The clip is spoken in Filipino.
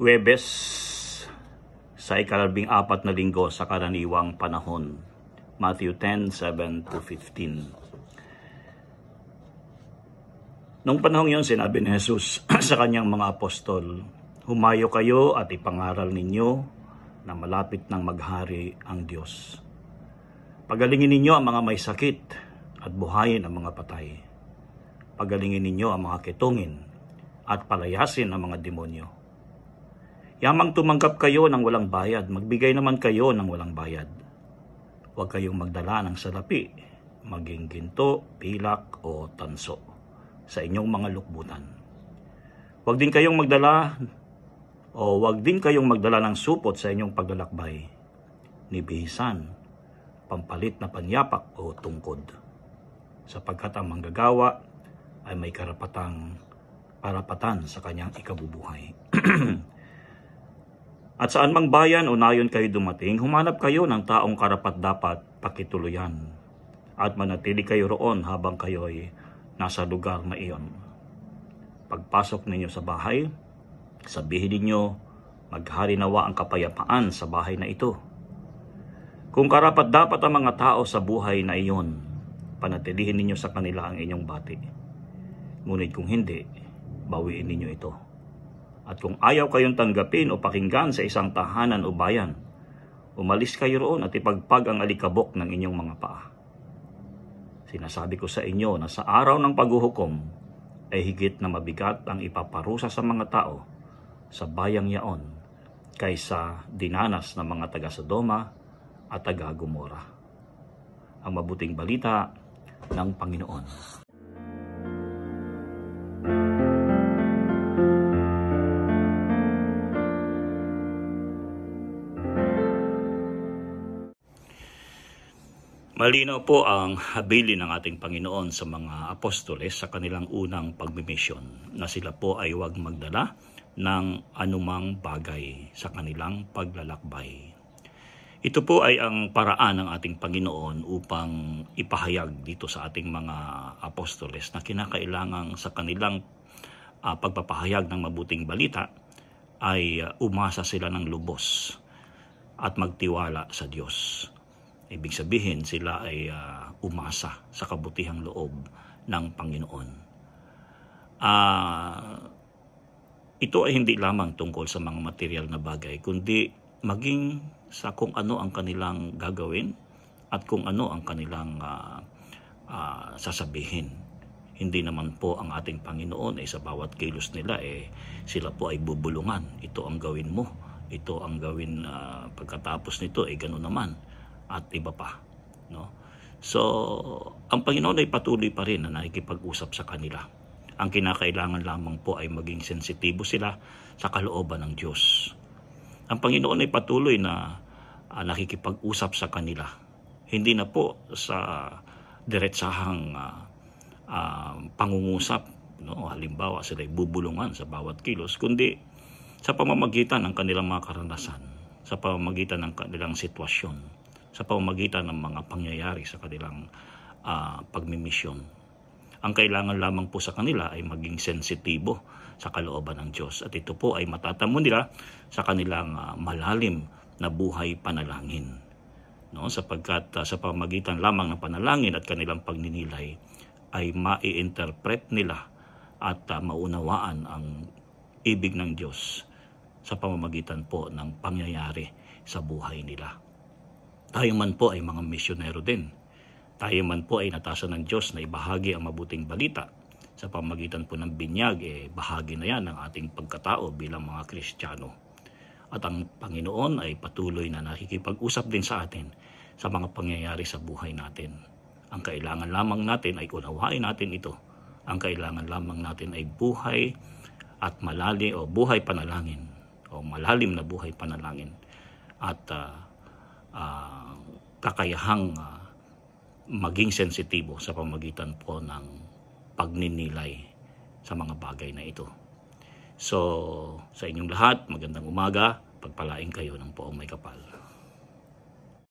Webes sa ikalabing apat na linggo sa karaniwang panahon. Matthew 10:7 15. Nung panahong yon sinabi ni Jesus sa kanyang mga apostol, Humayo kayo at ipangaral ninyo na malapit ng maghari ang Diyos. Pagalingin ninyo ang mga may sakit at buhayin ang mga patay. Pagalingin ninyo ang mga ketungin at palayasin ang mga demonyo Yamang tumanggap kayo ng walang bayad, magbigay naman kayo ng walang bayad. Huwag kayong magdala ng salapi, maging ginto, pilak o tanso sa inyong mga lukbutan. Huwag din kayong magdala o huwag din kayong magdala ng supot sa inyong paglalakbay, nibihisan, pampalit na panyapak o tungkod, sapagkat ang manggagawa ay may karapatang parapatan sa kanyang ikabubuhay. At saan mang bayan o nayon kayo dumating, humanap kayo ng taong karapat dapat pakituluyan. At manatili kayo roon habang kayo ay nasa lugar na iyon. Pagpasok ninyo sa bahay, sabihin ninyo, maghari nawa ang kapayapaan sa bahay na ito. Kung karapat dapat ang mga tao sa buhay na iyon, panatilihin ninyo sa kanila ang inyong bati. Ngunit kung hindi, bawiin ninyo ito. At kung ayaw kayong tanggapin o pakinggan sa isang tahanan o bayan, umalis kayo roon at ipagpag ang alikabok ng inyong mga paa. Sinasabi ko sa inyo na sa araw ng paghuhukom ay higit na mabigat ang ipaparusa sa mga tao sa bayang yaon kaysa dinanas ng mga taga Sodoma at taga Gomorrah. Ang mabuting balita ng Panginoon. Malinaw po ang habili ng ating Panginoon sa mga apostoles sa kanilang unang pagmimisyon na sila po ay huwag magdala ng anumang bagay sa kanilang paglalakbay. Ito po ay ang paraan ng ating Panginoon upang ipahayag dito sa ating mga apostoles na kinakailangang sa kanilang uh, pagpapahayag ng mabuting balita ay uh, umasa sila ng lubos at magtiwala sa Diyos Ibig sabihin sila ay uh, umasa sa kabutihang loob ng Panginoon. Uh, ito ay hindi lamang tungkol sa mga material na bagay, kundi maging sa kung ano ang kanilang gagawin at kung ano ang kanilang uh, uh, sasabihin. Hindi naman po ang ating Panginoon ay eh, sa bawat kilos nila eh sila po ay bubulungan. Ito ang gawin mo. Ito ang gawin uh, pagkatapos nito ay eh, gano'n naman at iba pa. No? So, ang Panginoon ay patuloy pa rin na nakikipag-usap sa kanila. Ang kinakailangan lamang po ay maging sensitibo sila sa kalooban ng Diyos. Ang Panginoon ay patuloy na uh, nakikipag-usap sa kanila. Hindi na po sa diretsahang uh, uh, pangungusap, no? halimbawa sila bubulungan sa bawat kilos, kundi sa pamamagitan ng kanilang mga karanasan, sa pamamagitan ng kanilang sitwasyon sa pamamagitan ng mga pangyayari sa kanilang uh, ah, pagmimisyon. Ang kailangan lamang po sa kanila ay maging sensitibo sa kalooban ng Diyos at ito po ay matatamo nila sa kanilang uh, malalim na buhay panalangin. No, sapagkat uh, sa pamagitan lamang ng panalangin at kanilang pagninilay ay maiinterpret nila at uh, maunawaan ang ibig ng Diyos sa pamamagitan po ng pangyayari sa buhay nila. Tayo man po ay mga misyonero din. Tayo man po ay natasa ng Diyos na ibahagi ang mabuting balita. Sa pamagitan po ng binyag, eh, bahagi na yan ng ating pagkatao bilang mga Kristiyano. At ang Panginoon ay patuloy na nakikipag-usap din sa atin sa mga pangyayari sa buhay natin. Ang kailangan lamang natin ay unawain natin ito. Ang kailangan lamang natin ay buhay at malalim o buhay panalangin o malalim na buhay panalangin. At uh, uh, kakayahang uh, maging sensitibo sa pamagitan po ng pagninilay sa mga bagay na ito. So, sa inyong lahat, magandang umaga. Pagpalaing kayo ng poong may kapal.